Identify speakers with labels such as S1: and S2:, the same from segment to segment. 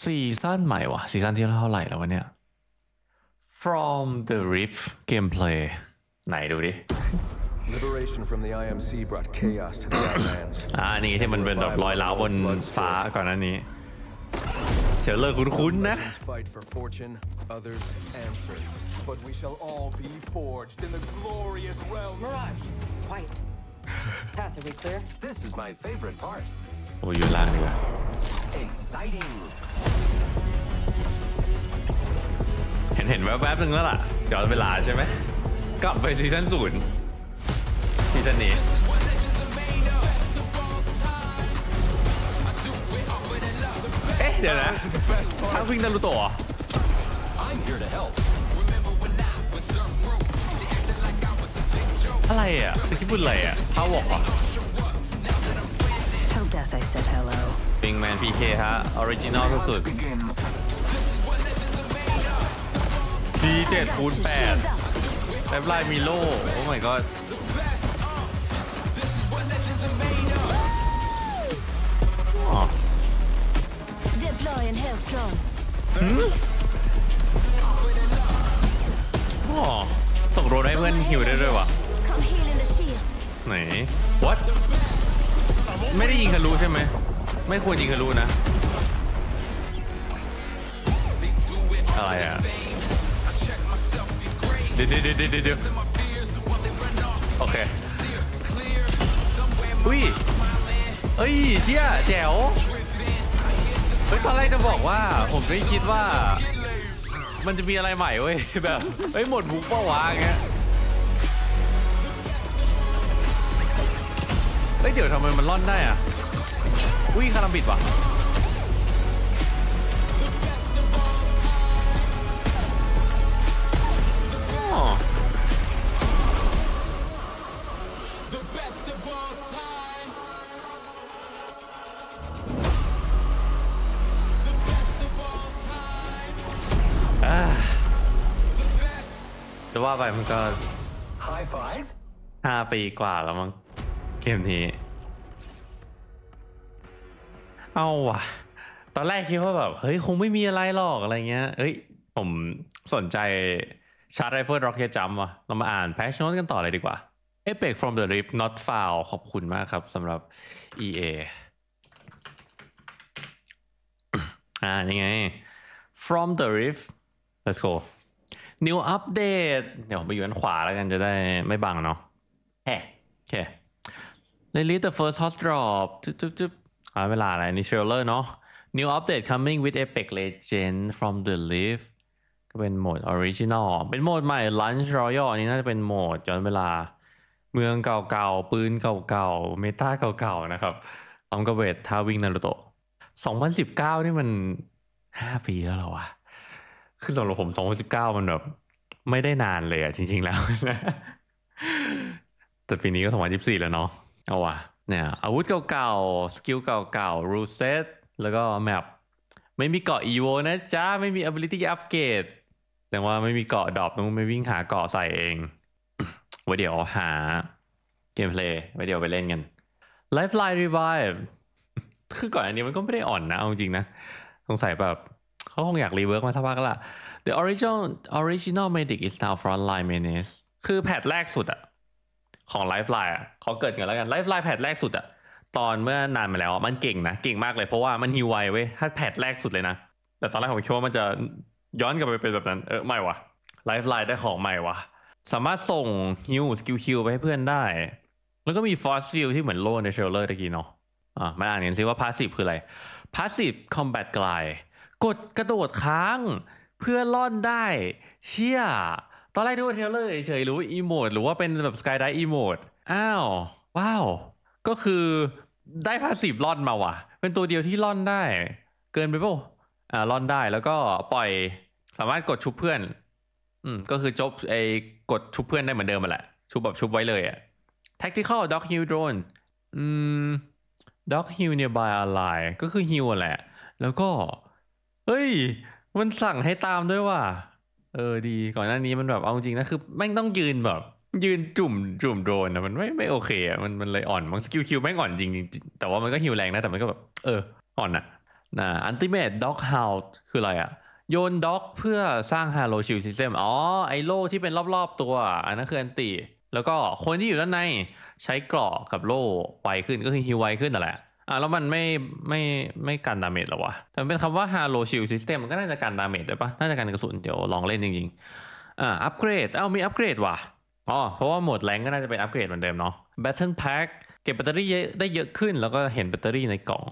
S1: ซีซั่นใหม่วะซีซั่นที่เท่าไหร่แล้ววะเนี่ย From the Rift Gameplay ไหนดูดิ Liberation from the IMC brought chaos to the Outlands อ่านี่ที่มันเป็นแบบลอยล้าบนฟ้าก่อนหน้านี้เทเลิรคุ้นๆนะ fight for fortune others answers but we shall all be forged in the glorious realm Mirage w h i t path are we clear this is my favorite part โอ้ยอยู่ล่างดีกว่า เห็นเห็นแวบๆหนึ่งแล้วล่ะเดี๋ยวเวลาใช่ไหม กลับไปซีซั่นศูนย์ซีซั่นนี้ เอ๊ะเดี๋ยวนะทางวิ่งนารู้ตวอะไรอ่ะคิดบุญอะไรอ่ะพาวอกอ่ะปิงแมนพีเคฮะออริจินอลที่สุดจ D7 คูณดแบบลน์มีโลโอ้ my god ส่งโรได้เพื่อนฮิวได้ด้วยวะ ไหน what ไม่ได้ยิงทะลุใช่ไหมไม่ควรยิงกทะลุนะอะไรอ่ะเดี๋ยวเดี๋ยวเดี๋ยวโอเคอุ้ยเอ้ย เชี่ยแจ๋วเฮ้ยตอนแรกจะบอกว่า ผมไม่คิดว่า มันจะมีอะไรใหม่เว้ย แบบเฮ้ยหมดบุกเป้าวางเงี้ยเฮ้ยเดี๋ยวทำไมมันล่อนได้อะอุ้ยคารัมบิดว่ะะว่าไปมันก็ห้าปีกว่าแล้วมั้งเกมนี้เอาว่ะตอนแรกคิดว่าแบบเฮ้ย คงไม่มีอะไรหรอกอะไรเงี้ยเฮ้ย ผมสนใจชาร์ไรเฟิลร็อกเกตจัมว่ะเรามาอ่านแพชชั่นกันต่อเลยดีกว่า e p i c from the Rift not f o u l ขอบคุณมากครับสำหรับ EA อ่ายังไง from the Rift let's go new update เดี๋ยวผมไปอยู่ด้านขวาแล้วกันจะได้ไม่บังเนาะแฮโอเค They leave the first hot drop จุ๊บจุ๊บเอาเวลาอะไรนี่เทรลเลอร์เนาะ new update coming with Apex l e g e n d from the e i f t ก็เป็นโหมด original เป็นโหมดใหม่ Lunch Royal อันนี้น่าจะเป็นโหมดย้อนเวลา เมืองเก่าๆปืนเก่าๆเมตาเก่าๆนะครับอมกเวททาวิงนารุโตะ 2019 นี่มัน 5 ปีแล้วเหรอวะคือสำหรับผม 2019 มันแบบ ไม่ได้นานเลยอะจริงๆ แล้วนะ แต่ปีนี้ก็2024 แล้วเนาะ เอาวะเนี่ยอาวุธเก่าๆสกิลเก่าๆรูเซตแล้วก็แมปไม่มีเกาะอีโวนะจ้าไม่มี ability อัปเกรดแต่ว่าไม่มีเกาะดรอปต้องไปวิ่งหาเกาะใส่เองไว้เดี๋ยวหาเกมเพลย์ไว้เดี๋ยวไปเล่นกัน Lifeline Revive คือก่อนอันนี้มันก็ไม่ได้อ่อนนะเอาจริงนะสงสัยแบบเขาคงอยากรีเวิร์กมาสักพักละ The original original medic is now frontline menace คือแพทแรกสุดอะของไลฟ์ไลน์อ่ะเขาเกิดกันแล้วกันไลฟ์ไลน์แพทแรกสุดอ่ะ ตอนเมื่อนานมาแล้วมันเก่งนะ เก่งมากเลยเพราะว่ามันฮิวไวเว้ยถ้าแพทแรกสุดเลยนะ แต่ตอนแรกผมคิดว่ามันจะย้อนกลับไปเป็นแบบนั้น เออ ไม่วะไลฟ์ไลน์ได้ของใหม่วะสามารถส่งฮิวสกิลคิวไปให้เพื่อนได้ แล้วก็มีฟอสฟิลที่เหมือนโลในเชลเลอร์ตะกี้เนาะอ่ามาอ่านกันซิว่าพาสซีฟคืออะไรพาสซีฟคอมแบทไกลกดกระโดดค้างเพื่อล่อนได้เชี่ยตอนแรกดูเทเลอร์เฉยๆรู้ว่าอีโมดหรือว่าเป็นแบบสกายไดอีโมดอ้าวว้าว ก็คือได้พาสีบล่อนมาว่ะ เป็นตัวเดียวที่ล่อนได้ เกินไปป่ะอ่าล่อนได้แล้วก็ปล่อยสามารถกดชุบเพื่อน อืมก็คือจบไอ้กดชุบเพื่อนได้เหมือนเดิมมาแหละ ชุบแบบชุบไว้เลยอะ tactical dog heal drone อืม dog heal nearby ally ก็คือฮิวแหละ แล้วก็เฮ้ย มันสั่งให้ตามด้วยว่ะเออดีก่อนหน้านี้มันแบบเอาจริงนะ คือแม่งต้องยืนแบบ ยืนจุ่มจุ่มโดนนะมันไม่ไม่โอเคอ่ะมันมันเลยอ่อน มันสกิลคิวแม่งอ่อนจริง แต่ว่ามันก็ฮิวแรงนะแต่มันก็แบบเอออ่อนอ่ะนะอันติเมตด็อกเฮาส์คืออะไรอ่ะ โยนด็อกเพื่อสร้างฮาโลชิลซิสเต็มอ๋อ ไอโล่ที่เป็นรอบๆ ตัวอันนั้นคืออันติแล้วก็คนที่อยู่ด้านใน ใช้เกราะกับโล่ไวขึ้นก็คือฮิวไวขึ้นนั่นแหละอ่ะแล้วมันไม่ไม่ไม่กันดาเมจหรอวะ แต่เป็นคำว่า Halo Shield System มันก็น่าจะกันดาเมจได้ปะน่าจะกันกระสุนเดี๋ยวลองเล่นจริงๆอ่าอัปเกรด เอ้ามีอัปเกรดว่ะอ๋อเพราะว่าโหมดแรงก็น่าจะเป็นอัปเกรดเหมือนเดิมเนาะ Battle Pack เก็บแบตเตอรี่ได้เยอะขึ้นแล้วก็เห็นแบตเตอรี่ในกล่อง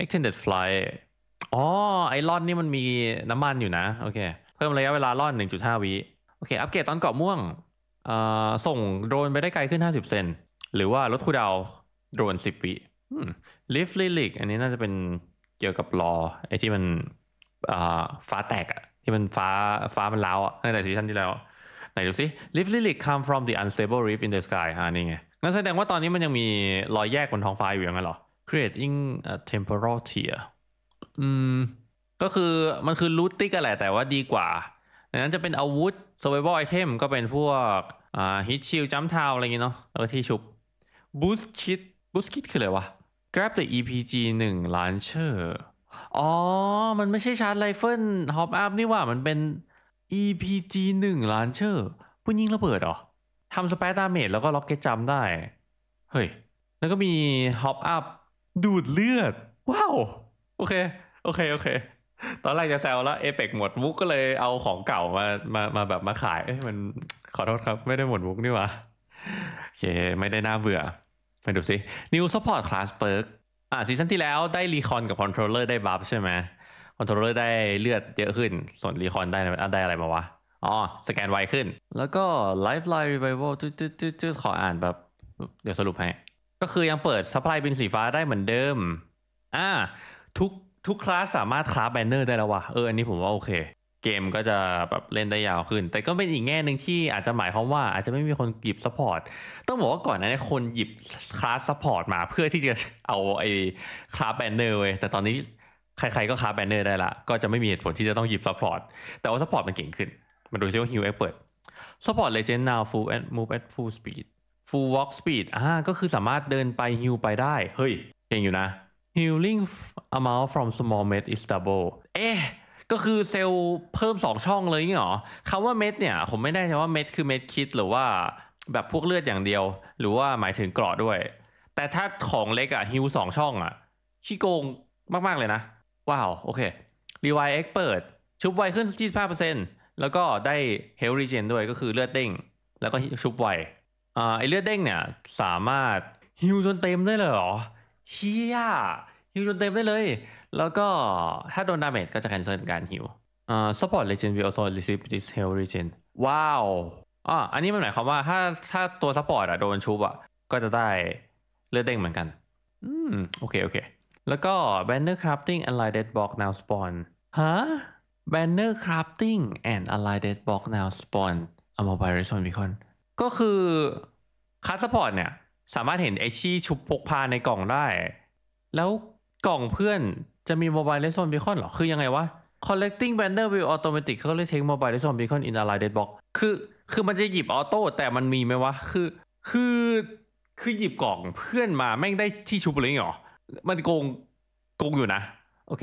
S1: Extended Flight อ๋อไอรอนนี่มันมีน้ำมันอยู่นะโอเคเพิ่มระยะเวลาร่อน1.5วิโอเคอัปเกรดตอนเกาะม่วงอ่ส่งโดรนไปได้ไกลขึ้น 50เซนหรือว่าลดคูดาวโดรน10วิลิฟลิลิกอันนี้น่าจะเป็นเกี่ยวกับรอไอ้ที่มันฟ้าแตกอะที่มันฟ้าฟ้ามันเล้าอะในแต่ซีซั่นที่แล้วไหนดูสิลิฟลิลิก c o m e from the unstable reef in the sky อันี่ไงงั้นแสดงว่าตอนนี้มันยังมีรอยแยกบนท้องฟ้าอยู่ยังไงหรอ creating a temporal t e a r อืมก็คือมันคือรูทติกอะไะแต่ว่าดีกว่าดังนั้นจะเป็นอาวุธ survival item ก็เป็นพวกอ่าฮิตชิลจัมทาวอะไรเงี้เนาะแล้วที่ชุบ boost kit boost kit คืออะไรวะ Grab the EPG 1 Launcher อ๋อ มันไม่ใช่ชาร์จไ์เฟิลฮอปอัพนี่ว่า มันเป็น EPG 1 Launcher ปืนยิงระเบิดหรอทำสเปซตดาเมจแล้วก็ล็อกเก็ตจำได้ เฮ้ย แล้วก็มีฮอปอัพดูดเลือด ว้าว โอเค โอเค โอเค ตอนแรกจะแซวแล้วเอฟเฟกหมดมุกก็เลยเอาของเก่ามา มามาแบบมาขายเอ้ยมันขอโทษครับ ไม่ได้หมดมุกนี่วะโอเค ไม่ได้น่าเบื่อัปดูสิ New Support Class Perk อ่าซีซั่นที่แล้วได้รีคอนกับคอนโทรลเลอร์ได้บัฟใช่ไหมคอนโทรลเลอร์ได้เลือดเยอะขึ้น ส่วนรีคอนได้ได้อะไรมาวะ อ๋อสแกนไวขึ้น แล้วก็ Life Line Revival จุดๆๆขออ่านแบบเดี๋ยวสรุปให้ก็คือยังเปิดสป라이ลบินสีฟ้าได้เหมือนเดิมอ่าทุกทุกคลาสสามารถคราฟแบนเนอร์ได้แล้ววะเอออันนี้ผมว่าโอเคเกมก็จะแบบเล่นได้ยาวขึ้น แต่ก็เป็นอีกแง่หนึ่งที่อาจจะหมายความว่าอาจจะไม่มีคนหยิบซัพพอร์ต ต้องบอกว่าก่อนนั้นคนหยิบคลาสซัพพอร์ตมาเพื่อที่จะเอาไอ้คลาสแบนเนอร์เว้ย แต่ตอนนี้ใครๆก็คลาสแบนเนอร์ได้ละ ก็จะไม่มีเหตุผลที่จะต้องหยิบซัพพอร์ต แต่ว่าซัพพอร์ตมันเก่งขึ้นมันดูซิว่าฮิวเอ็กเปิดซัพพอร์ตเลเจนด์ now full and move at full speed full walk speed อ่าก็คือสามารถเดินไปฮิวไปได้ เฮ้ยเก่งอยู่นะ healing amount from small med is double เอ๊ะก็คือเซลล์เพิ่ม 2 ช่องเลยเหรอคำว่าเม็ดเนี่ย ผมไม่แน่ใจว่า เม็ดคือ เม็ดคิดหรือว่าแบบพวกเลือดอย่างเดียวหรือว่าหมายถึงกรอดด้วย แต่ถ้าของเล็กอะฮิวสองช่องอะขี้โกงมาก ๆ เลยนะ ว้าวโอเครีวาวเอ็กเปิดชุบไวขึ้น25%แล้วก็ได้เฮลริเจนด้วยก็คือเลือดเด้งแล้วก็ชุบไวอ่าไอเลือดเด้งเนี่ยสามารถฮิวจนเต็มได้เลยเหรอเฮียฮิวจนเต็มได้เลย แล้วก็ถ้าโดนดาเมจก็จะแคนเซิลการฮิวอ่าสปอร์ตเลเจนด์ว i ว l also r ซ c e ิ v e this h เ a l t h ว้าวอ๋ออันนี้มันหมายความว่าถ้าถ้าตัวสปอร์ตอะโดนชุบอะก็จะได้เลือดเด้งเหมือนกัน อืมโอเคโอเค แล้วก็ banner crafting allied block now spawn ฮะ banner crafting and allied block now spawn เอามาไปเรซอนบิคอนก็คือคัสสปอร์ตเนี่ย สามารถเห็นไอชี่ชุบพกพาในกล่องได้ แล้วกล่องเพื่อนจะมีโมบายเลสโซนบีคอนหรอ คือยังไงวะ collecting banner will automatic เขาเลยเท k e mobile r โซ p o n s e อ e a c o n in a l i d e box คือ คือมันจะหยิบออโต้ แต่มันมีไหมวะ คือ คือ คือหยิบกล่องเพื่อนมา แม่งได้ที่ชุบเลยเหรอ มันโกงโกงอยู่นะ โอเค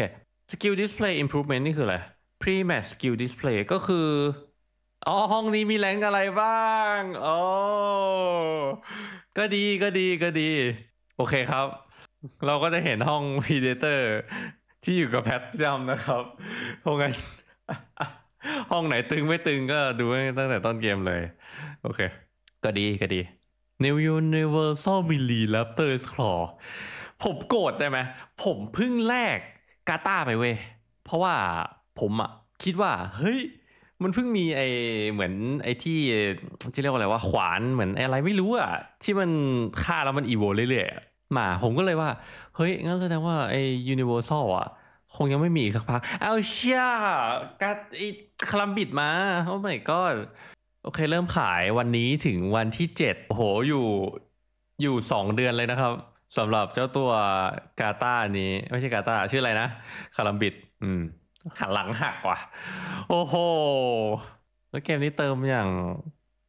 S1: skill display improvement นี่คืออะไร pre match skill display ก็คือ อ๋อ ห้องนี้มีแรงอะไรบ้าง อ๋อ ก็ดี ก็ดี ก็ดี โอเคครับเราก็จะเห็นห้องพีเดเตอร์ที่อยู่กับแพทดำนะครับเพราะงั้นห้องไหนตึงไม่ตึงก็ดูตั้งแต่ต้นเกมเลย โอเค ก็ดีก็ดี New Universal m i l l i r a p t o r s Claw ผมโกรธได้ไหมผมเพิ่งแลกกาตาไปเว้ย เพราะว่าผมอะคิดว่า เฮ้ย มันเพิ่งมีไอเหมือนไอที่จะเรียกว่าอะไรว่าขวานเหมือนอะไรไม่รู้อะที่มันฆ่าแล้วมันอีโวเรื่อยๆหมาผมก็เลยว่าเฮ้ย งั้นแสดงว่าไอ้ยูนิเวอร์ซลอ่ะ คงยังไม่มีอีกสักพัก เอาเชี่ยกัดไอ้คลัมบิดมา โอ้ไม่ก็โอเคเริ่มขายวันนี้ถึงวันที่เจ็ดโหอยู่อยู่สองเดือนเลยนะครับสำหรับเจ้าตัวกาตานี้ไม่ใช่กาตาชื่ออะไรนะคาลัมบิดอืมหันหลังหักว่ะโอ้โหแล้วเกมนี้เติมอย่าง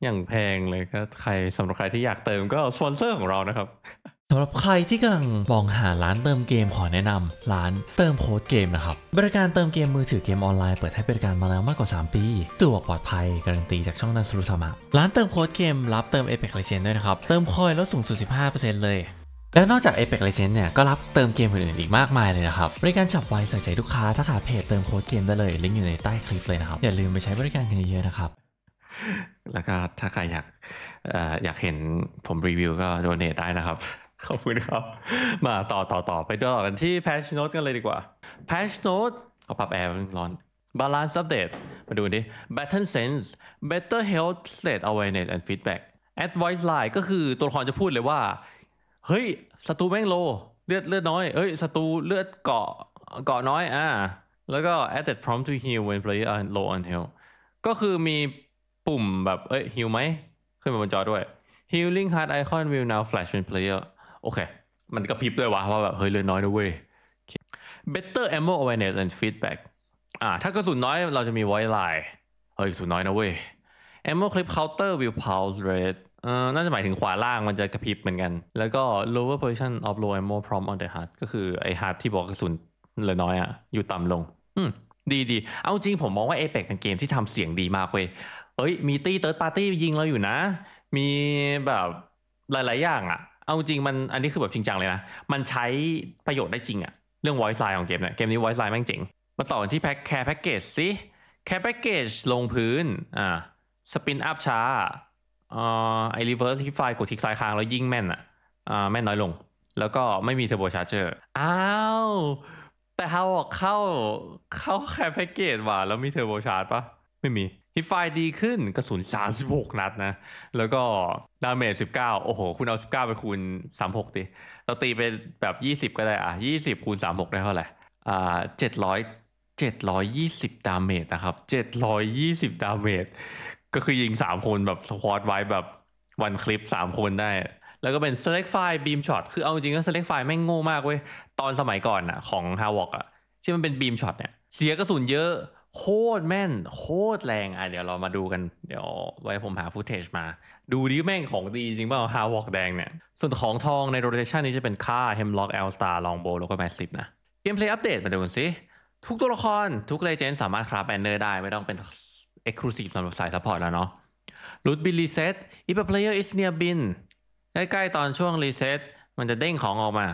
S1: อย่างแพงเลยก็ใครสำหรับใครที่อยากเติมก็สปอนเซอร์ของเรานะครับสำหรับใครที่กำลังมองหาร้านเติมเกมขอแนะนำร้านเติมโค้ดเกมนะครับ บริการเติมเกมมือถือเกมออนไลน์เปิดให้บริการมาแล้วมากกว่า 3 ปี ตัวปลอดภัยการันตีจากช่องนันสรุสมะร้านเติมโค้ดเกมรับเติม Apex Legends ด้วยนะครับ เติมคอยลดสูงสุด15%เลย และนอกจาก Apex Legends เนี่ย ก็รับเติมเกมอื่นๆอีกมากมายเลยนะครับบริการฉับไวใส่ใจลูกค้า ถ้าขาเพจเติมโค้ดเกมได้เลยลิงก์อยู่ในใต้คลิปเลยนะครับอย่าลืมไปใช้บริการกันเยอะๆ นะครับแล้วก็ถ้าใครอยากอยากเห็นผมรีวิวก็โดเนทได้นะครับขอบคุณครับ มาต่อต่อต่อไปต่อกันที่ patch note กันเลยดีกว่า patch note เอาปรับแอร์ร้อน balance update มาดูดิ battle sense better health state awareness and feedback advice line ก็คือตัวละครจะพูดเลยว่า เฮ้ยศัตรูแม่งโล เลือดเลือดน้อยเอ้ยศัตรูเลือดเกาะเกาะน้อยอ่าแล้วก็ added prompt to heal when player are low on health ก็คือมีปุ่มแบบ เอ้ยฮิลไหม ขึ้นมาบนจอด้วย healing heart icon will now flash when player โอเค มันก็พิบด้วยวะว่าแบบเฮ้ยเลยน้อยนะเว้ย better ammo awareness and feedback อ่าถ้ากระสุนน้อยเราจะมีไวไล e ์เฮ้ยกระสุนน้อยนะเว้ย ammo clip counter will pulse rate เอ่อน่าจะหมายถึงขวาล่างมันจะกระพริบเหมือนกัน แล้วก็ lower position of low ammo prompt on the heart ก็คือไอ heart ที่บอกกระสุนเลือน้อยอะอยู่ต่ำลง อืมดีดีเอาจริงผมมองว่า Apex เป็นเกมที่ทำเสียงดีมากเว้ยเอ้ยมีตี้เติร์ดปาร์ตี้ยิงเราอยู่นะ มีแบบหลาย ๆ อย่างอะเอาจริงมันอันนี้คือแบบจริงจังเลยนะ มันใช้ประโยชน์ได้จริงอะเรื่อง voice line ของเกมเนี่ยเกมนี้ voice line แม่งเจ๋งมาต่อที่แพ็คแคร์แพ็กเกจสิแคร์แพ็กเกจลงพื้น อ่าสปินอัพช้าอ่าไอรีเวิร์สที่ไฟกดทิกซ้ายค้างแล้วยิ่งแม่นอะอ่าแม่นน้อยลงแล้วก็ไม่มีเทอร์โบชาร์เจอร์อ้าวแต่เขากเข้าเข้าแคร์แพ็กเกจว่ะแล้วมีเทอร์โบชาร์จปะไม่มีฮิปไฟดีขึ้นกระสุน36 นัดนะ แล้วก็ดาเมจ19โอ้โหคุณเอา 19 ไปคูณ36ดิเราตีไปแบบ 20 ก็ได้อ่ะ 20คูณ36 ได้เท่าไหร่อ่า700 720 ดาเมจนะครับ 720 ดาเมจก็คือยิง 3 คนแบบสควอตไว้แบบวันคลิป 3 คนได้ แล้วก็เป็น select f i r e beam shot คือเอาจริงก็ select f i r e ไม่งโง่มากเว้ย ตอนสมัยก่อนอะของ h a w k อะที่มันเป็น beam shot เนี่ย เสียกระสุนเยอะโคตรแม่นโคตรแรง อ่ะเดี๋ยวเรามาดูกันเดี๋ยวไว้ผมหาฟุตเทจมา ดูดิแม่งของดีจริงเปล่าฮาวอกแดงเนี่ย ส่วนของทองในโรเตชันนี้จะเป็นค่าเฮมล็อกเอลสตาร์ ลองโบแล้วก็แมสซิฟนะ เกมเพลย์อัปเดตมาดูกันสิทุกตัวละครทุกเลเจนด์สามารถคราฟแอนเนอร์ได้ไม่ต้องเป็น เอ็กซ์คลูซีฟสำหรับสายซัพพอร์ตแล้วเนาะรูทบินรีเซ็ตอีพเพลเยอร์อิสเนียบินใกล้ๆตอนช่วงรีเซ็ตมันจะเด้งของออกมา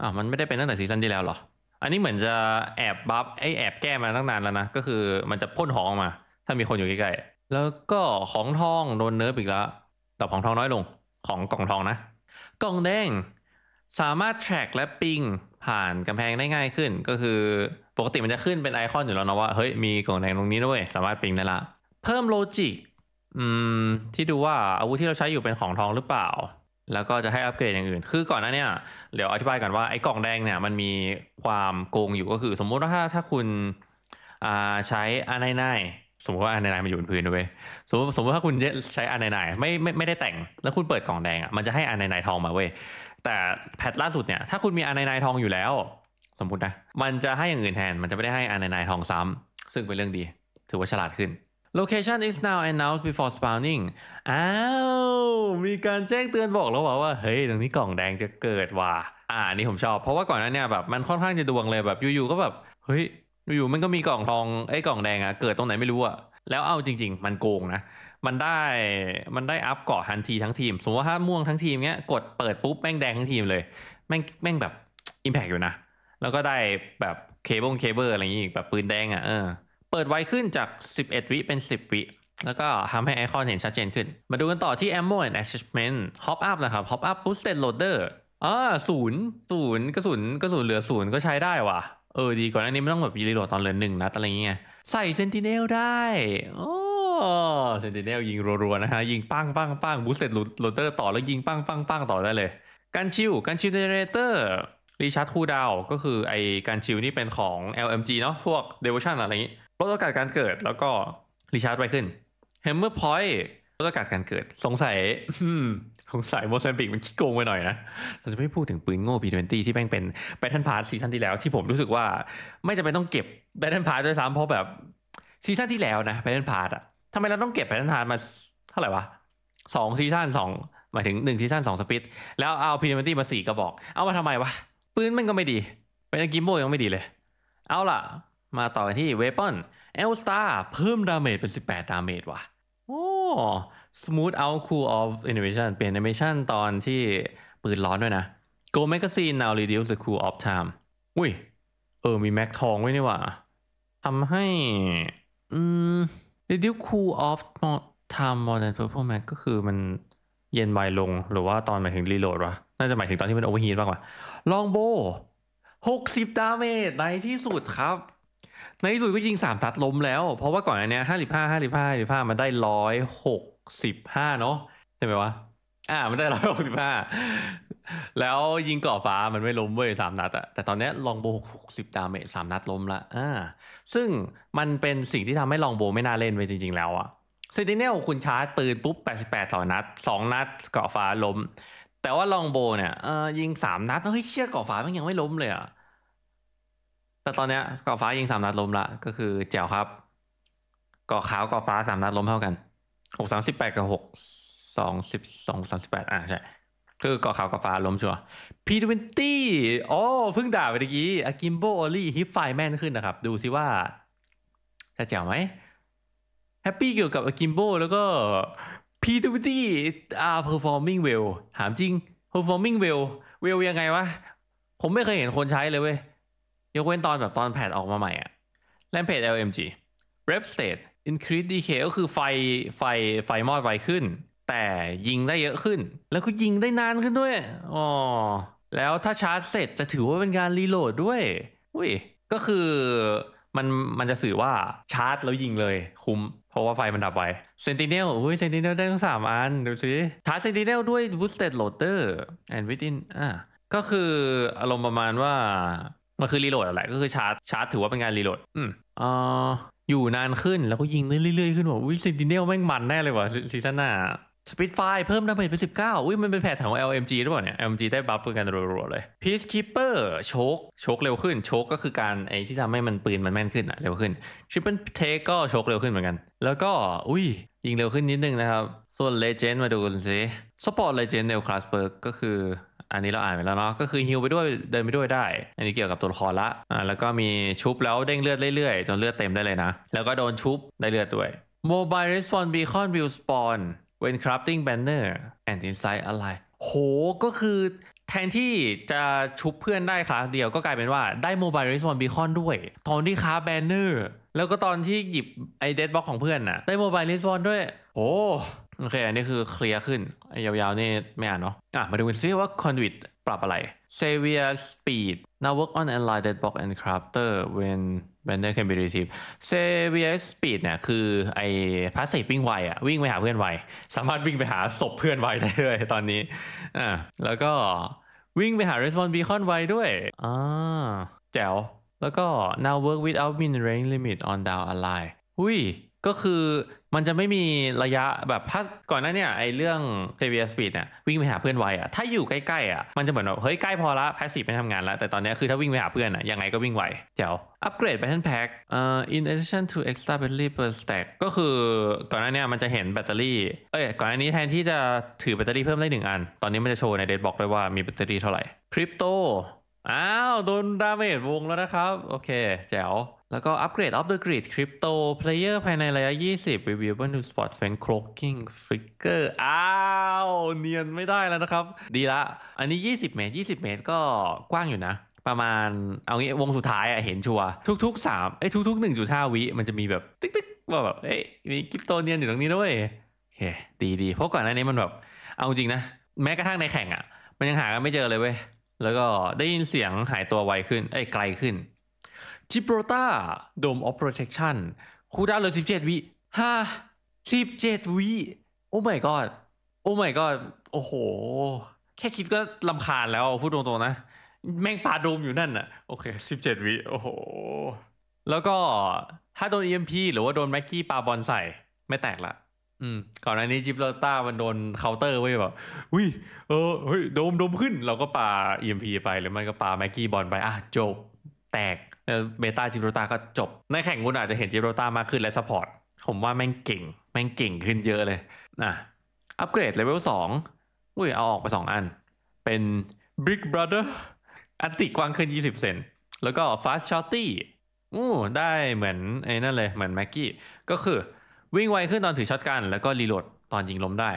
S1: อ้าวมันไม่ได้เป็นตั้งแต่ซีซั่นที่แล้วหรออันนี้เหมือนจะแอบบัฟไอแอบแก้มาตั้งนานแล้วนะก็คือ มันจะพ่นหองออกมา ถ้ามีคนอยู่ใกล้ๆแล้วก็ของทองโดนเนิร์ฟอีกแล้วแต่ของทองน้อยลงของกล่องทองนะ กล่องแดง สามารถแทร็กและปิงผ่านกำแพงได้ง่ายขึ้นก็คือปกติมันจะขึ้นเป็นไอคอนอยู่แล้วนะว่าเฮ้ยมีกล่องแดงตรงนี้ด้วยสามารถปิงได้ละเพิ่มโลจิกที่ดูว่าอาวุธที่เราใช้อยู่เป็นของทองหรือเปล่าแล้วก็จะให้อัปเกรดอย่างอื่น คือก่อนหน้าเนี่ยเดี๋ยวอธิบายก่อนว่าไอ้กล่องแดงเนี่ยมันมีความโกงอยู่ก็คือ สมมุติว่าถ้าถ้าคุณใช้อันไหนสมมติว่าอันไหนมันอยู่บนพื้นด้วยสมมติสมมติถ้าคุณใช้อันไหนไม่ไม่ไม่ได้แต่งแล้วคุณเปิดกล่องแดงอ่ะมันจะให้อันไหนทองมาเว้ยแต่แพทล่าสุดเนี่ยถ้าคุณมีอันไหนทองอยู่แล้ว สมมตินะมันจะให้อย่างอื่นแทนมันจะไม่ได้ให้อันไหนทองซ้ำ ซึ่งเป็นเรื่องดีถือว่าฉลาดขึ้น location is now announced before spawning อ้าว มีการแจ้งเตือนบอกแล้วว่าเฮ้ย ตรงนี้กล่องแดงจะเกิดว่ะ อ่านี่ผมชอบเพราะว่าก่อนหน้าเนี่ยแบบมันค่อนข้างจะดวงเลยแบบอยู่ๆก็แบบ เฮ้ย อยู่ๆมันก็มีกล่องทองไอ้กล่องแดงอะเกิดตรงไหนไม่รู้อะแล้วเอาจริงๆมันโกงนะ มันได้ มันได้อัพเกาะทันทีทั้งทีม สมมติว่าถ้าม่วงทั้งทีมเนี้ยกดเปิดปุ๊บแม่งแดงทั้งทีมเลย แม่งแม่งแบบอิมแพกอยู่นะ แล้วก็ได้แบบเคเบิลเคเบิลอะไรอย่างงี้อีกแบบปืนแดงอะะเออเปิดไวขึ้นจาก 11 วิเป็น 10 วิ แล้วก็ทำให้ไอคอนเห็นชัดเจนขึ้น มาดูกันต่อที่ ammo and attachment hop up นะครับ hop up boosted loader อ่าศูนย์ศูนย์กระสุนกระสุนเหลือศูนย์ก็ใช้ได้ว่ะ เออดีก่อนอันนี้ไม่ต้องแบบรีโหลดตอนเหลือหนึ่งนะอะไรเงี้ยใส่เซนติเนลได้ โอ้เซนติเนลยิงรัวๆนะฮะยิงปังปังปังบูสเต็ดโรเตอร์ ต่อแล้วยิงปังปังปังต่อได้เลยการชิวการชิวเจเนเตอร์รีชาร์จคูดาวก็คือไอการชิวนี่เป็นของ LMG เนาะพวกเดเวชั่นอะไรอย่างงี้ลดโอกาสการเกิดแล้วก็รีชาร์จไปขึ้นแฮมเมอร์พอยต์ลดโอกาสการเกิดสงสัยสงสัยโมเซมบิกมันขี้โกงไปหน่อยนะ เราจะไม่พูดถึงปืนโง่ P20 ที่แม่งเป็นแบทเทนพาร์ทซีซั่นที่แล้วที่ผมรู้สึกว่า ไม่จะเป็นต้องเก็บแบทเทนพาร์ทด้วยซ้ำเพราะแบบซีซั่นที่แล้วนะแบทเทนพาร์ทอะทำไมเราต้องเก็บแบทเทนพาร์ทมาเท่าไหร่วะสองซีซั่นสองหมายถึงหนึ่งซีซั่นสองสปิดแล้วเอา P20 มาสี่กระบอก เอามาทำไมวะปืนมันก็ไม่ดีเป็นกิมโบยังไม่ดีเลยเอาล่ะมาต่อที่เวปอนเอลสตาร์เพิ่มดาเมจเป็น 18 ดาเมจว่ะโอ้สม o o t h out cool off animation เปลี่ยน animation ตอนที่ปืนร้อนด้วยนะ go magazine now reduce the cool off time อุ้ยเออมีแม็กทองไว้นี่ว่ะทำให้อืม reduce cool off time more than purple m a ็ก็คือมันเย็นไวลงหรือว่าตอนหมายถึงรีโหลดวะ น่าจะหมายถึงตอนที่มันโอเวอร์ฮีทมากกว่า ลองโบหกสิบดาเมจในที่สุดครับในที่สุดก็ยิงสามตัดล้มแล้ว เพราะว่าก่อนอันเนี้ยห้าสิบห้าห้าสิบห้าห้าสิบห้ามันได้ร้อยหกสิบห้าเนาะใช่ไหมวะ อ่ามันได้ร้อยหกสิบห้าแล้วยิงก่อฟ้ามันไม่ล้มเว้ยสามนัดอะแต่ตอนนี้ลองโบหกสิบดาเมจสามนัดล้มละอ่าซึ่งมันเป็นสิ่งที่ทำให้ลองโบไม่น่าเล่นไปจริงๆแล้วอะเซนติเนลคุณชาร์จปืนปุ๊บแปดสิบแปดต่อนัดสองนัดก่อฟ้าล้มแต่ว่าลองโบเนี่ยเออยิงสามนัดเฮ้ยเชื่เก่อฟ้ามันยังไม่ล้มเลยอะแต่ตอนเนี้ยกอฟ้ายิงสามนัดล้มละก็คือแจ๋วครับก่อขาวก่อฟ้าสามนัดล้มเท่ากันหกสามสิบแปดกับหกสองสิบสองสามสิบแปดอ่าใช่คือก่อขาวก่อฟ้าล้มชัวพีทวินตี้โอ้เพิ่งด่าไปเมื่อกี้อากิมโบโอลี่ฮิปไฟแม่นขึ้นนะครับ ดูซิว่า จะแจ๋วไหมแฮปปี้เกี่ยวกับอากิมโบแล้วก็พีทวินตี้อาร์เพอร์ฟอร์มิงเวลถามจริงเพอร์ฟอร์มิงเวลเวลยังไงวะผมไม่เคยเห็นคนใช้เลยเว้ยยกเว้นตอนแบบตอนแผนออกมาใหม่อะแลมเพจ LMG rep state increase decay ก็คือไฟไฟไฟมอดไวขึ้น แต่ยิงได้เยอะขึ้น แล้วก็ยิงได้นานขึ้นด้วยอ๋อแล้วถ้าชาร์จเสร็จจะถือว่าเป็นการรีโหลดด้วย อุ้ยก็คือมันมันจะสื่อว่าชาร์จแล้วยิงเลยคุ้มเพราะว่าไฟมันดับไปเซนติเนลอุ้ยเซนติเนลได้ทั้งสามอันดูสิชาร์จเซนติเนลด้วย boosted loader and within อ่าก็คืออารมณ์ประมาณว่ามันคือรีโหลดอะไรก็คือชาร์จชาร์จถือว่าเป็นการรีโหลดอืมอ่าอยู่นานขึ้นแล้วก็ยิงเรื่อยๆขึ้นว่ะอุ้ยซินติเนลแม่งมันแน่เลยว่ะซีซั่นหน้าสปิดไฟเพิ่มดาเมจเป็นสิบเก้าอุ้ยมันเป็นแผงของ LMG หรือเปล่าเนี่ย LMG ได้บัฟเป็นกันรัวๆเลยพีชคิปเปอร์โชกโชกเร็วขึ้น โชกก็คือการไอ้ที่ทำให้มันปืนมันแม่นขึ้นอะเร็วขึ้นชิปเปิลเทก็โชกเร็วขึ้นเหมือนกัน แล้วก็อุ้ยยิงเร็วขึ้นนิดนึงนะครับส่วนเลเจนด์มาดูกันสิสปอร์ตเลเจนด์เนลคลาสเบิร์กก็คืออันนี้เราอ่านไปแล้วเนาะก็คือฮิวไปด้วยเดินไปด้วยได้ อันนี้เกี่ยวกับตัวละครละอ่าแล้วก็มีชุบแล้วเด้งเลือดเรื่อยๆ จนเลือดเต็มได้เลยนะ แล้วก็โดนชุบ ได้เลือดด้วย Mobile r e s p o n Beacon will spawn when crafting banner and inside อะไรโหก็คือแทนที่จะชุบเพื่อนได้คลาสเดียวก็กลายเป็นว่าได้ Mobile Respawn b บีคอนด้วย ตอนที่ค้าแบนเนอร์ แล้วก็ตอนที่หยิบไอเดดบ็อกของเพื่อนน่ะได้โมบาย e s ส a อ n ด้วยโอโอเคอันนี้คือเคลียร์ขึ้น ยาวๆ นี่ไม่อ่านเนาะ อ่ะ มาดูกันซิว่า Conduit ปรับอะไร s a v i o r Speed now work on n l i g h t e e d box and crafter when vendor can be received s a v i o r Speed เนี่ย คือไอ้พ s ส i ี e วิ่งไวอะวิ่งไปหาเพื่อนไว สามารถวิ่งไปหาศพเพื่อนไวได้เลยตอนนี้อ่าแล้วก็วิ่งไปหา response beacon ไวด้วยอ่าแจ๋ว แล้วก็ now work without min range limit on down align ุ้ย ก็คือมันจะไม่มีระยะแบบถ้าก่อนหน้าเนี่ยไอเรื่อง JVS Speed เนี่ยวิ่งไปหาเพื่อนไวอะถ้าอยู่ใกล้ๆอะมันจะเหมือนแบบเฮ้ยใกล้พอละ passive ไม่ทำงานแล้ว แต่ตอนนี้คือถ้าวิ่งไปหาเพื่อนอะยังไงก็วิ่งไวเจ๋วอัปเกรด Battle Pack เอ่อ in addition to extra battery per stack ก็คือก่อนหน้านี้มันจะเห็นแบตเตอรี่ เอ้ยก่อนหน้านี้แทนที่จะถือแบตเตอรี่เพิ่มได้หนึ่งอัน ตอนนี้มันจะโชว์ในเดดบ็อกด้วยว่ามีแบตเตอรี่เท่าไหร่ คริปโตอ้าวโดนดาเมจวงแล้วนะครับ โอเคแจ๋วแล้วก็อัปเกรดออฟเดอะกริดคริปโตเพลเยอร์ภายในระยะ 20 Reviewable to Spot Fan c ร o a k i n g Flicker อ้าว เนียนไม่ได้แล้วนะครับ ดีละ อันนี้ 20 เมตร20 เมตรก็กว้างอยู่นะ ประมาณเอางี้วงสุดท้ายอะเห็นชัว ทุก ๆ3ไอ้ทุก ๆ1าวิมันจะมีแบบ ติ๊กติ๊กว่าแบบเอ้ยมีคริปโตเนียนอยู่ตรงนี้ด้วยโอเค ดีดีเพราะก่อนหน้านี้มันแบบเอาจริงนะแม้กระทั่งในแข่งอะมันยังหากันไม่เจอเลยเว้ยแล้วก็ได้ยินเสียงหายตัวไวขึ้นไอ้ไกลขึ้นจิโปรตาโดมออฟโปรเทคชั่นคูดาเลยสิบเจ็ดวิห้าสิบเจ็ดวิโอ้ไม่ก็โอ้ไม่ก็โอ้โห แค่คิดก็ลำคาญแล้วพูดตรงๆนะ แม่งปาโดมอยู่นั่นน่ะโอเคสิบเจ็ดวิโอ้โห แล้วก็ถ้าโดน EMP หรือว่าโดนแม็กกี้ปาบอลใส่ไม่แตกละืมก่อนหน้านี้จิบลรต้ามันโดนเคาน์เตอร์ไว้แบบ อุ้ย เออ เฮ้ยโดมโดมขึ้น เราก็ปา EMP ไปหรือไม่ก็ปาแม็กกี้บอลไปอ่ะจบ แตกเบต้าจิบลรต้าก็จบ ในแข่งคุณอาจจะเห็นจิบลรต้ามากขึ้นและสปอร์ต ผมว่าแม่งเก่ง แม่งเก่งขึ้นเยอะเลยอะอัปเกรดเลเวลสองอุ้ย เอาออกไปสองอัน เป็น Big Brother อันติกว้างขึ้น 20เซน แล้วก็ Fast Shotty อู้ได้เหมือนไอ้นั่นเลย เหมือนแม็กกี้ ก็คือวิ่งไวขึ้นตอนถือช็อตกันแล้วก็รีโหลดตอนยิงล้มได้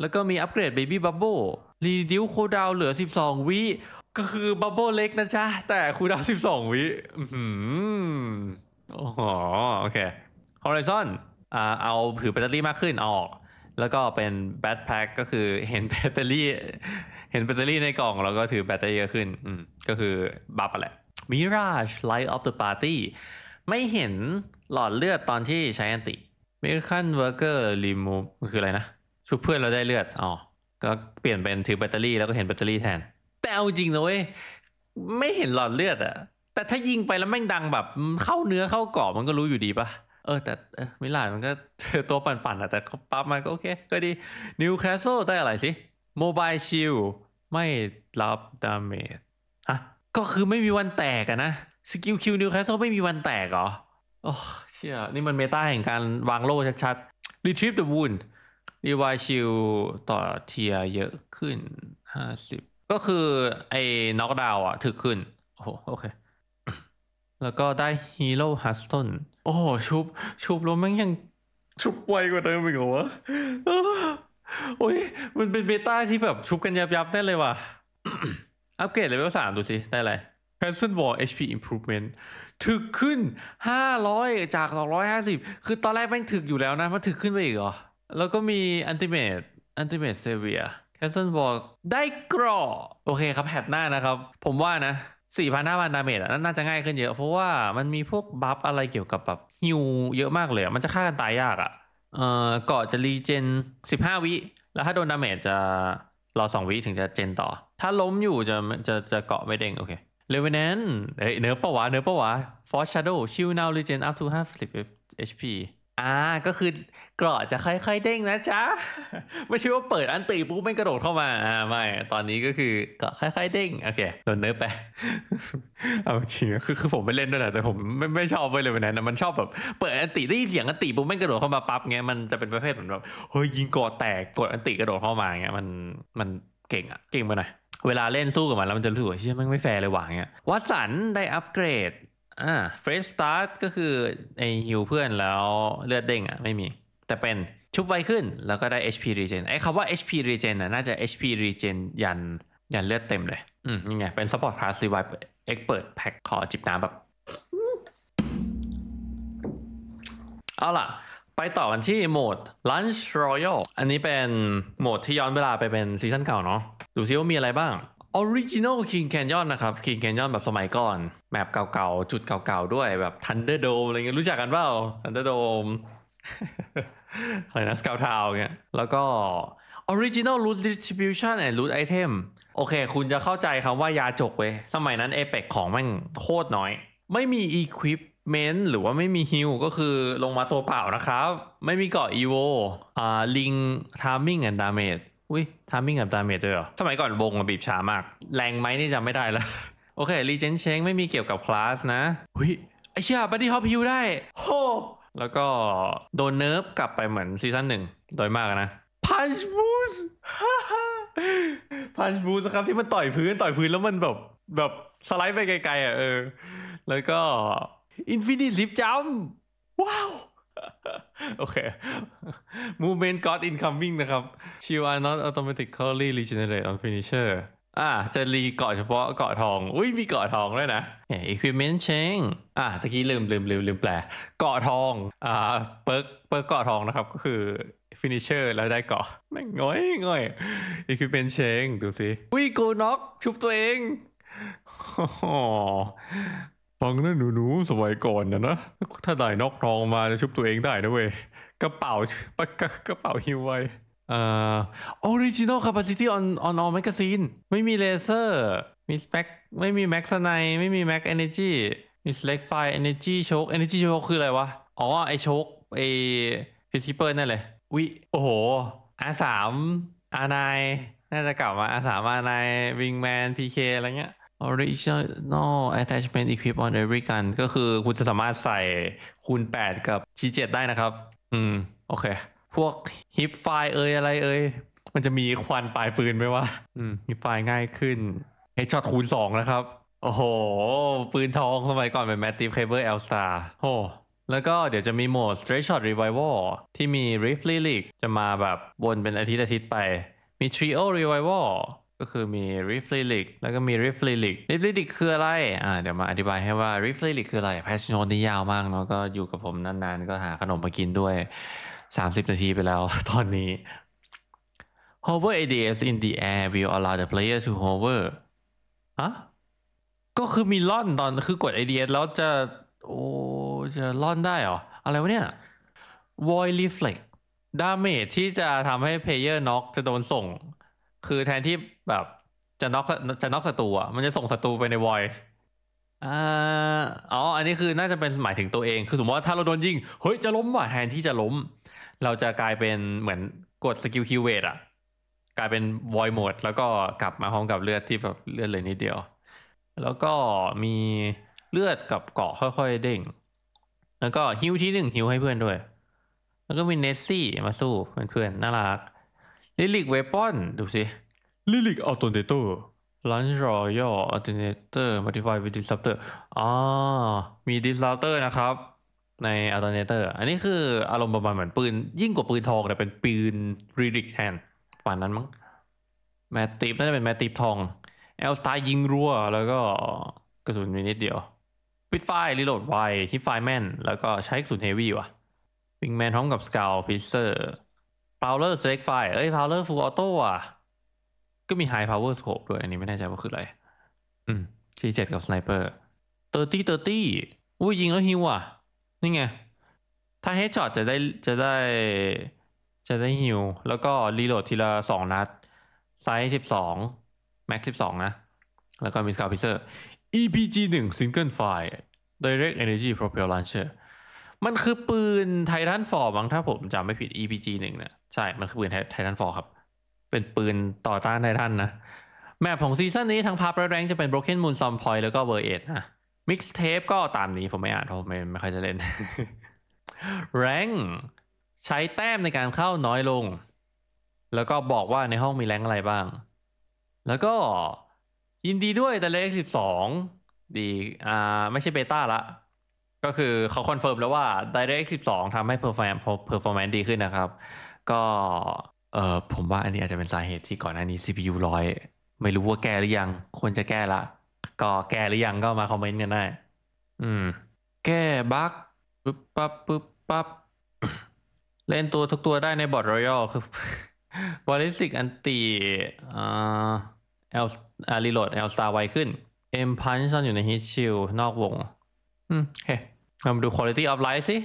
S1: แล้วก็มีอัปเกรดเบบี้บับเบิ้ลรีดิวโคดาวเหลือ 12 วิ ก็คือบับเบิ้ลเล็กนะจ๊ะแต่คูดาว12 วิอืมโอ้โหโอเคฮอลลีซอ่าเอาถือแบตเตอรี่มากขึ้นออกแล้วก็เป็นแบตแพ็คก็คือเห็นแบตเตอรี่ เห็นแบตเตอรี่ในกล่องแล้วก็ถือแบตเตอรี่เยอะขึ้นอืมก็คือบัหอะไราจไล g ์ออฟเดอะปาร์ตี้ไม่เห็นหลอดเลือดตอนที่ใช้อันติ a m ค r น c a n Worker r e m มูคืออะไรนะ ชุบเพื่อนเราได้เลือดอ๋อก็เปลี่ยนเป็นถือแบตเตอรี่แล้วก็เห็นแบตเตอรี่แทน แต่เอาจริงนะเว้ย ไม่เห็นหลอดเลือดอะแต่ถ้ายิงไปแล้วแม่งดังแบบเข้าเนื้อเข้ากรอบมันก็รู้อยู่ดีปะเออ แต่มิลานมันก็ตัวปั่นๆอะแต่ปั๊บมันก็โอเค ก็ดีนิวคาสเซิลได้อะไรสิโมบายชิลไม่รับดาเมจฮะก็คือไม่มีวันแตกอะนะสกิลคิวนิวคาสเซิลไม่มีวันแตกเหรออเชื่อนี่มันเมตาแห่งการวางโล่ชัดๆ retrieve the wound รีไวชิลต่อเทียเยอะขึ้นห้าสิบก็คือ ไอ้น็อกดาวอะถึกขึ้น โอ้โหโอเค แล้วก็ได้ฮีโร่ฮัสตันโอ้โหชุบ ชุบรลมันยังชุบไวกว่าเดิมอีกเหรอวะโอ้ยมันเป็นเบต้าที่แบบชุบกันยับยับได้เลยว่ะ อัปเกรดเลเวลสามดูสิ ได้อะไร Cancel Wall HP Improvement ถึกขึ้น 500 จาก 250 คือตอนแรกแม่งถึกอยู่แล้วนะ มันถึกขึ้นไปอีกเหรอ แล้วก็มีอันติเมตอันติเมตเซเวียแคสเซิลบอกได้กรอ โอเคครับแพทหน้านะครับ ผมว่านะสี่พันห้านดาเมจอ่ะน่าจะง่ายขึ้นเยอะ เพราะว่ามันมีพวกบัฟอะไรเกี่ยวกับแบบฮิวเยอะมากเลย มันจะฆ่ากันตายยากอ่ะเออเกาะจะรีเจนสิบห้าวิ แล้วถ้าโดนดาเมจจะรอสองวิถึงจะเจนต่อ ถ้าล้มอยู่จะจะจะเกาะไม่เด้งโอเคเลเวนแนนเ้ยเนื้อปะวะ เนื้อปะวะ ฟอสชาร์โดชิลนาวรีเจนอัพทูห้าสิบเอชพี อ่า ก็คือเกราะจะค่อยๆเด้งนะจ๊ะไม่ใช่ว่าเปิดอันตีปุ๊บไม่กระโดดเข้ามา อ่า ไม่ ตอนนี้ก็คือเกราะค่อยๆเด้ง โอเคโดนเนื้อไป เอาจริงคือคือผมไม่เล่นด้วยแหละแต่ผมไม่ไม่ชอบลยเลยวันนนมันชอบแบบ เปิดอันตีได้ยินเสียงอันตีปุ๊บไม่กระโดดเข้ามาปั๊บเงี้ยมันจะเป็นประเภทเหมือนแบบเฮ้ยยิงเกราะแตกกดอันตีกระโดดเข้ามาเงี้ย มันมันเก่งอะเก่งไปหน่อยเวลาเล่นสู้กับมันแล้วมันจะรู้สึกว่าเชี่ยมันไม่แฟร์เลยหว่างเงี้ย วัตสันได้อัปเกรด อ่า เฟรชสตาร์ทก็คือ ไอฮิวเพื่อนแล้วเลือดเด้งอ่ะ ไม่มี แต่เป็นชุบไวขึ้นแล้วก็ได้ HP regen ไอ้คำว่า HP regen น่ะน่าจะ HP regen ยัน ยันเลือดเต็มเลย อืมยังไง เป็น support class revive expert pack ขอจิบน้ำแบบเอาล่ะ ไปต่อกันที่โหมด lunch royal อันนี้เป็นโหมดที่ย้อนเวลาไปเป็นซีซั่นเก่าเนาะดูซิว่ามีอะไรบ้าง Original King Canyon นะครับ King Canyon แบบสมัยก่อน แมปเก่าๆ จุดเก่าๆด้วยแบบ Thunder Dome อะไรเงี้ยรู้จักกันเปล่า Thunder Dome อะไรนะ s c o u t t o า n เงี้ย แล้วก็ Original Root Distribution and Root Item โอเคคุณจะเข้าใจคำว่ายาจกเว้ย สมัยนั้นอเปกของแม่งโคตรน้อย ไม่มี e q u i p เมนหรือว่าไม่มีฮิลก็คือลงมาตัวเปล่านะครับ ไม่มีเกาะอีโว อ่าลิง t มิ i งแอนด์ดาเมจอุ้ยทามมิ่งกับดาเมจด้วยเหรอ สมัยก่อนวงมันบีบช้ามาก แรงไหมนี่จำไม่ได้แล้ว โอเครีเจนเชงไม่มีเกี่ยวกับคลาสนะอุ้ยไอเชี่ยบัดดี้ฮอปฮิวได้โหแล้วก็โดนเนิร์ฟกลับไปเหมือนซีซั่นหนึ่งโดยมากนะพันช์บูสพันช์บูสครับที่มันต่อยพื้น ต่อยพื้นแล้วมันแบบ แบบสไลด์ไปไกลๆอ่ะเออแล้วก็อินฟินิตลิฟจัมว้าวโอเค movement got incoming นะครับ s h e w are not automatically regenerate on finisher อ่าจะรีเกาะเฉพาะเกาะทอง อุ้ยมีเกาะทองด้วยนะเออ equipment change อ่ะตะกี้ลืมลืมลืมลืมแปลเกาะทอง อ่าเปิร์กเปิร์กเกาะทองนะครับก็คือฟินิเชอร์แล้วได้เกาะไม่ง่อยง่อยอีกคือเป็นเชงดูสิ อุ้ยโกน็อกชุบตัวเองฟังนะหนูหนูสมัยก่อนนะนะถ้าได้นอกทองมาจะชุบตัวเองได้นะเว้ยกระเป๋ากระเป๋าฮิวไวอ่าอริจินอลคาปาซิตี้ออนออนออ a แมกซีนไม่มีเลเซอร์มีสเปคไม่มีแม็กซ์ไนไม่มีแม็กเอเนจีมีสเล็กไฟเอเนจีโชคเอเนจีโชคคืออะไรวะอ๋อไอโชคไอฟิซิเปอร์นั่นเลยวิโอ้โหอาสามอานายน่าจะกลับมาอาสามอานายวิงแมนพีเคอะไรเงี้ย Original attachment equip on every gun ก็คือคุณจะสามารถใส่คูณ 8 กับชีเจ็ดได้นะครับ อืม โอเค พวกฮิปไฟเอ้ยอะไรเอ้ยมันจะมีควันปลายปืนไหมวะอืมฮิปไฟง่ายขึ้นเฮดช็อตคูณ2 นะครับ โอ้โห ปืนทองสมัยก่อนเป็นแมตติฟเคเบิลเอลสตาโอ้แล้วก็เดี๋ยวจะมีโหมด Straight Shot Revival ที่มี Rift Lyric จะมาแบบวนเป็นอาทิตย์อาทิตย์ไปมี Trio Revival ก็คือมี Reflelic แล้วก็มี Reflelic Reflelic คืออะไร อ่า เดี๋ยวมาอธิบายให้ว่า Reflelic คืออะไร แพชช i นนนี่ยาวมากเนาะ ก็อยู่กับผมนานๆ ก็หาขนมมากินด้วย 30 นาทีไปแล้วตอนนี้ Hover ADS in the air will allow the player to hover ฮะก็คือมีล่อนตอนคือกด ADS แล้วจะ โอ้ จะล่อนได้เหรอ อะไรวะเนี่ย Void Reflect ดาเมจที่จะทำให้เพลเยอร์น็อกจะโดนส่งคือแทนที่แบบจะน็อกจะน็อกศัตรูอะมันจะส่งศัตรูไปในวอยอ๋ออันนี้คือน่าจะเป็นหมายถึงตัวเองคือสมมติว่าถ้าเราโดนยิงเฮ้ยจะล้มว่ะแทนที่จะล้ม เราจะกลายเป็นเหมือนกดสกิลคิวเวทอะกลายเป็นวอยโหมดแล้วก็กลับมาพร้อมกับเลือดที่แบบเลือดเลยนิดเดียว แล้วก็มีเลือดกับเกาะค่อยๆเด้งแล้วก็ฮิวที่หนึ่งฮิวให้เพื่อนด้วย แล้วก็มีเนสซี่มาสู้เพื่อนๆ น่ารักลิลิกเวปอนดูสิลิลิกอัลตทอเนเตอร์ลันจ์รอยัลอัลตทอเนเตอร์มัลติฟายเป็ดิสซัปเตอร์อ่ามีดิสลาเตอร์นะครับ ในอัลเทอร์เนเตอร์อันนี้คืออารมณ์ประมาณเหมือนปืนยิ่งกว่าปืนทอง แต่เป็นปืนลิลิกแทนฝ่านนั้นมั้งแมตติฟน่าจะเป็นแมตติฟทองเอลสไตล์ยิงรัวแล้วก็กระสุนมีนิดเดียว ปิดไฟรีโหลดไวฮิตไฟแม่นแล้วก็ใช้กระสุนเฮวี่ว่ะวิงแมนพร้อมกับสกาวพิเซอร์พาวเลอร์เซ l e c t f เอ้ยพาวเลอร์ฟูลออโต้อ่ะก็มีไฮพาวเวอร์สโคปด้วย อันนี้ไม่แน่ใจว่าคืออะไร อืมีเจ็ดกับสไนเปอร์เตอรร์์ตตตีี้้เออุ้ยยิงแล้วฮิวอ่ะ นี่ไง ถ้าเฮดช็อตจะได้จะได้จะได้ฮิว แล้วก็รีโหลดทีละสองนัดไซส์สสิบองแม็กสิบสองนะ แล้วก็มีสกาวพิเซอร์ EPG หนึ1ง i n g l e f i ด e direct energy propel launcher มันคือปืนไททันฟอร์มั้งถ้าผมจำไม่ผิด EPG หนึ่งเนี่ยใช่ มันคือปืนไททันฟอร์ครับ เป็นปืนต่อต้านไททันนะ แมปของซีซั่นนี้ทั้งภาระแรงจะเป็น Broken Moon s o m Point แล้วก็ Ver e นะ Mix Tape ก็ตามนี้ผมไม่อ่านเพราะไม่ไม่ค่อยจะเล่นแรงใช้แต้มในการเข้าน้อยลง แล้วก็บอกว่าในห้องมีแรงอะไรบ้าง แล้วก็ยินดีด้วยแต่เลขสิบสองดี อ่า ไม่ใช่เบต้าละ ก็คือเขาคอนเฟิร์มแล้วว่า Direct 12ทำให้เพอร์ฟอร์แม Performance ดีขึ้นนะครับก็เออผมว่าอันนี้อาจจะเป็นสาเหตุที่ก่อนหน้านี้ CPU ร้อยไม่รู้ว่าแก้หรือยัง ควรจะแก้ละก็แก้หรือยังก็มาคอมเมนต์กันได้อืม แก้บั๊กปึ๊บปั๊บปึ๊บปั๊บ เล่นตัวทุกตัวได้ในบอร์ดรอยัลคือบอลิสิกอันตีอ่าเอลอารีโหลดเอลสตาร์ไวขึ้น เอ็มพันซ์ซ่อนอยู่ในฮิตชิล นอกวง อืมโอเคมาดูคุณภาพออฟไลน์สิ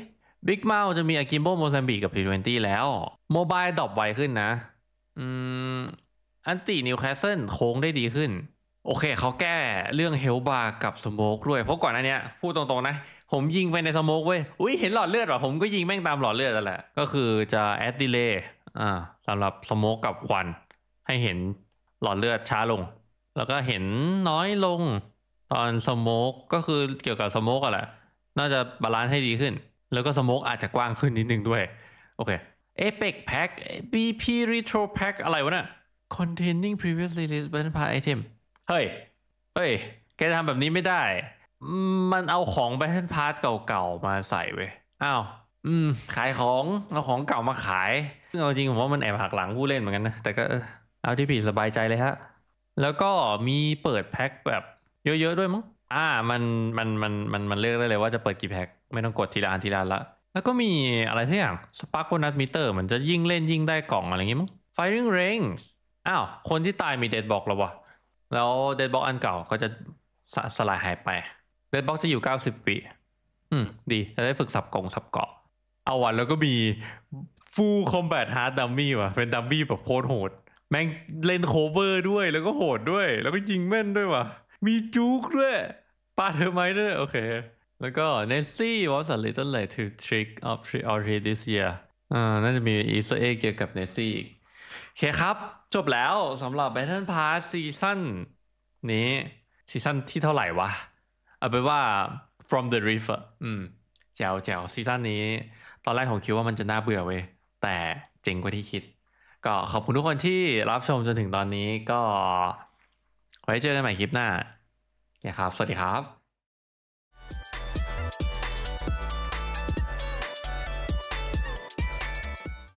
S1: บิ๊กเมาจะมีอากิมโบโมซัมบิกกับพีเวนตี้แล้วโมบายดรอปไวขึ้นนะอืมอันตีนิวคาสเซิลโค้งได้ดีขึ้น โอเค เขาแก้เรื่องเฮลบาร์กับสโมกด้วย เพราะก่อนหน้านี้พูดตรงๆนะ ผมยิงไปในสโมกเว้ย อุ้ยเห็นหลอดเลือดว่ะผมก็ยิงแม่งตามหลอดเลือดนั่นแหละก็คือจะแอดดิเลย์อ่าสำหรับสโมกกับควัน ให้เห็นหลอดเลือดช้าลง แล้วก็เห็นน้อยลงตอนสโมกก็คือเกี่ยวกับสโมกอะแหละ น่าจะบาลานซ์ให้ดีขึ้นแล้วก็สโมกอาจจะกว้างขึ้นนิดนึงด้วย โอเคเ a กแพ็กบี BP Retro Pack อะไรวะเนี่ย Containing Previous Release b a n Item เฮ้ยเฮ้ยแกทำแบบนี้ไม่ได้ มันเอาของไปทเทิพาร์ทเก่าๆมาใส่ไว้อ้าวอืม ขายของ เอาของเก่ามาขายซึ่งเอาจริงผมว่ามันแอบหักหลังผู้เล่นเหมือนกันนะแต่ก็เอาที่ผีสบายใจเลยฮะ แล้วก็มีเปิดแพ็กแบบเยอะๆด้วยมั้ง อ่ามันมันมันมันมันเลือกได้เลยว่าจะเปิดกี่แพ็กไม่ต้องกดทีละอันทีละละแล้วก็มีอะไรสักอย่างสปาร์กนัทมิเตอร์มันจะยิ่งเล่นยิ่งได้กล่องอะไรอย่างงี้มั้งไฟริงเรนจ์อ้าว คนที่ตายมีเดดบ็อกแล้ววะ แล้วเดดบ็อกอันเก่าก็จะสสลายหายไปเดดบ็อกจะอยู่เก้าสิบวิอืม ดี จะได้ฝึกสับกงสับเกาะ เอาวันแล้วก็มีฟูลคอมแบทฮาร์ดดัมมี่ว่ะ เป็นดัมมี่แบบโคตรโหด แม่งเล่นโคเวอร์ด้วยแล้วก็โหดด้วย แล้วก็ยิงแม่นด้วยว่ะ มีจุกด้วยปาเธอไหมด้วยโอเคแล้วก็ Nessie was a little late to trick or treat already this year อ่า น่าจะมีอีสเอ็กเกี่ยวกับ Nessie อีก โอเคครับ จบแล้วสำหรับ Battle Pass ซีซั่นนี้ซีซั่นที่เท่าไหร่วะเอาเป็นว่า from the river อืมแจวแจวซีซั่นนี้ ตอนแรกผมคิดว่ามันจะน่าเบื่อเว้ย แต่เจ๋งกว่าที่คิด ก็ขอบคุณทุกคนที่รับชมจนถึงตอนนี้ก็ ไว้เจอกันใหม่คลิปหน้านะครับ สวัสดีครับ